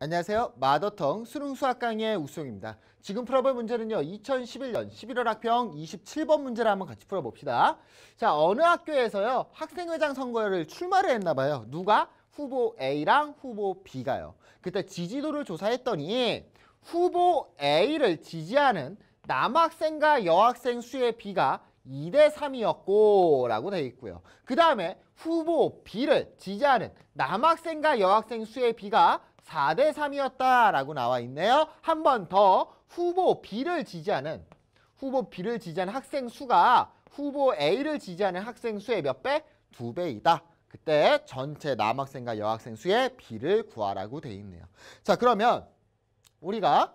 안녕하세요. 마더텅 수능 수학 강의 의 우수영입니다. 지금 풀어볼 문제는요. 2011년 11월 학평 27번 문제를 한번 같이 풀어봅시다. 자, 어느 학교에서요. 학생회장 선거를 출마를 했나 봐요. 누가? 후보 A랑 후보 B가요. 그때 지지도를 조사했더니 후보 A를 지지하는 남학생과 여학생 수의 비가 2대 3이었고 라고 되어 있고요. 그 다음에 후보 B를 지지하는 남학생과 여학생 수의 비가 4대3이었다라고 나와 있네요. 한 번 더 후보 B를 지지하는 후보 B를 지지하는 학생 수가 후보 A를 지지하는 학생 수의 몇 배? 두 배이다. 그때 전체 남학생과 여학생 수의 B를 구하라고 돼 있네요. 자 그러면 우리가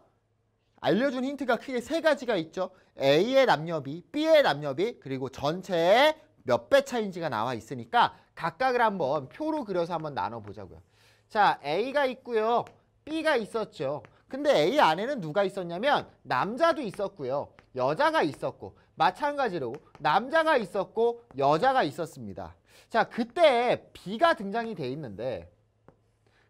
알려준 힌트가 크게 세 가지가 있죠. A의 남녀비, B의 남녀비, 그리고 전체의 몇 배 차인지가 나와 있으니까 각각을 한번 표로 그려서 한번 나눠보자고요. 자, A가 있고요. B가 있었죠. 근데 A 안에는 누가 있었냐면 남자도 있었고요. 여자가 있었고 마찬가지로 남자가 있었고 여자가 있었습니다. 자, 그때 B가 등장이 돼 있는데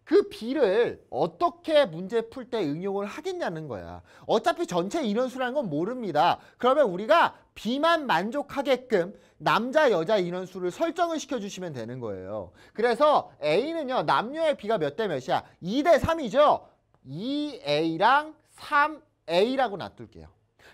그 B를 어떻게 문제 풀 때 응용을 하겠냐는 거야. 어차피 전체 인원수라는 건 모릅니다. 그러면 우리가 B만 만족하게끔 남자 여자 인원수를 설정을 시켜주시면 되는 거예요. 그래서 A는요. 남녀의 B가 몇 대 몇이야? 2 대 3이죠. 2A랑 3A라고 놔둘게요.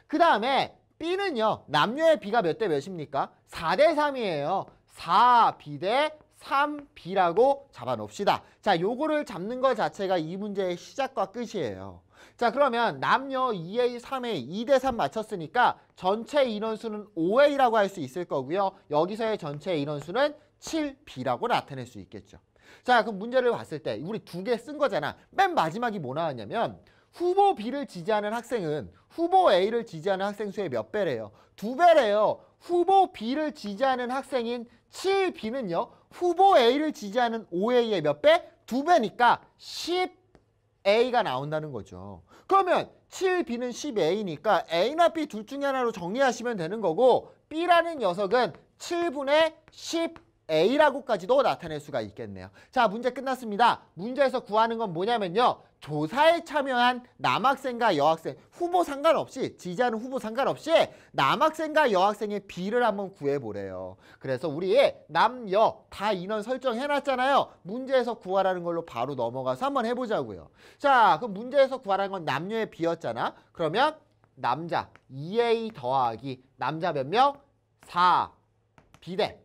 그 다음에 B는요. 남녀의 B가 몇 대 몇입니까? 4 대 3이에요. 4B 대 3b라고 잡아놓읍시다. 자, 요거를 잡는 것 자체가 이 문제의 시작과 끝이에요. 자, 그러면 남녀 2A, 3A, 2대 3 맞췄으니까 전체 인원수는 5A라고 할 수 있을 거고요. 여기서의 전체 인원수는 7B라고 나타낼 수 있겠죠. 자, 그럼 문제를 봤을 때 우리 두 개 쓴 거잖아. 맨 마지막이 뭐 나왔냐면 후보 B를 지지하는 학생은 후보 A를 지지하는 학생 수의 몇 배래요? 두 배래요. 후보 B를 지지하는 학생인 7B는요. 후보 A를 지지하는 5A의 몇 배? 두배니까 10A가 나온다는 거죠. 그러면 7B는 10A니까 A나 B 둘 중에 하나로 정리하시면 되는 거고 B라는 녀석은 7분의 1 A라고까지도 나타낼 수가 있겠네요. 자, 문제 끝났습니다. 문제에서 구하는 건 뭐냐면요. 조사에 참여한 남학생과 여학생, 후보 상관없이, 지지하는 후보 상관없이 남학생과 여학생의 비를 한번 구해보래요. 그래서 우리 남여 다 인원 설정해놨잖아요. 문제에서 구하라는 걸로 바로 넘어가서 한번 해보자고요. 자, 그럼 문제에서 구하라는 건 남녀의 비였잖아. 그러면 남자 2A 더하기 남자 몇 명? 4B대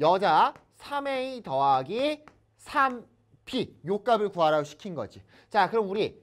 여자 3A 더하기 3B 요 값을 구하라고 시킨 거지. 자 그럼 우리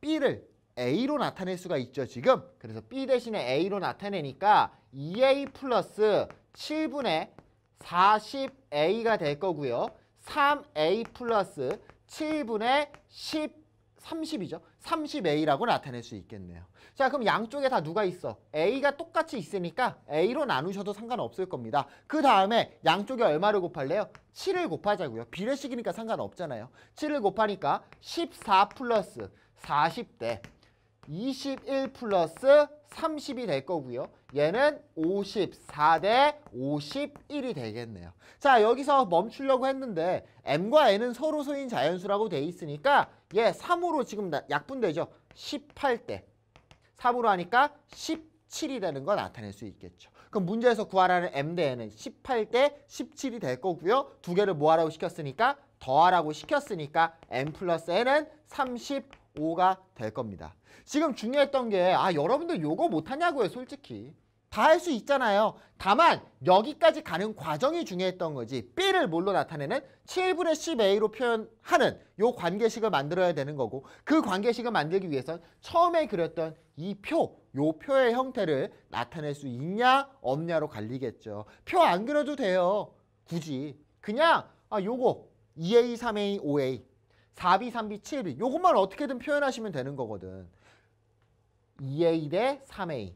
B를 A로 나타낼 수가 있죠 지금. 그래서 B 대신에 A로 나타내니까 2A 플러스 7분의 40A가 될 거고요. 3A 플러스 7분의 10 30이죠. 30A라고 나타낼 수 있겠네요. 자, 그럼 양쪽에 다 누가 있어? A가 똑같이 있으니까 A로 나누셔도 상관없을 겁니다. 그 다음에 양쪽에 얼마를 곱할래요? 7을 곱하자고요. 비례식이니까 상관없잖아요. 7을 곱하니까 14 플러스 40대 21 플러스 30이 될 거고요. 얘는 54 대 51이 되겠네요. 자, 여기서 멈추려고 했는데 m과 n은 서로 소인 자연수라고 돼 있으니까 얘 3으로 지금 약분되죠. 18대 3으로 하니까 17이 되는 거 나타낼 수 있겠죠. 그럼 문제에서 구하라는 m 대 n은 18 대 17이 될 거고요. 두 개를 뭐하라고 시켰으니까 더하라고 시켰으니까 m 플러스 n은 35 5가될 겁니다. 지금 중요했던 게 아 여러분들 요거 못하냐고요 솔직히. 다 할 수 있잖아요. 다만 여기까지 가는 과정이 중요했던 거지 B를 뭘로 나타내는 7분의 10A로 표현하는 요 관계식을 만들어야 되는 거고 그 관계식을 만들기 위해선 처음에 그렸던 이 표, 요 표의 형태를 나타낼 수 있냐 없냐로 갈리겠죠. 표 안 그려도 돼요. 굳이. 그냥 아 요거 2A, 3A, 5A 4B, 3B, 7B 요것만 어떻게든 표현하시면 되는 거거든. 2A 대 3A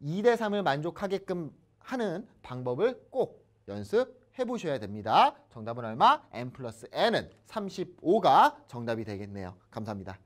2 대 3을 만족하게끔 하는 방법을 꼭 연습해 보셔야 됩니다. 정답은 얼마? n 플러스 n은 35가 정답이 되겠네요. 감사합니다.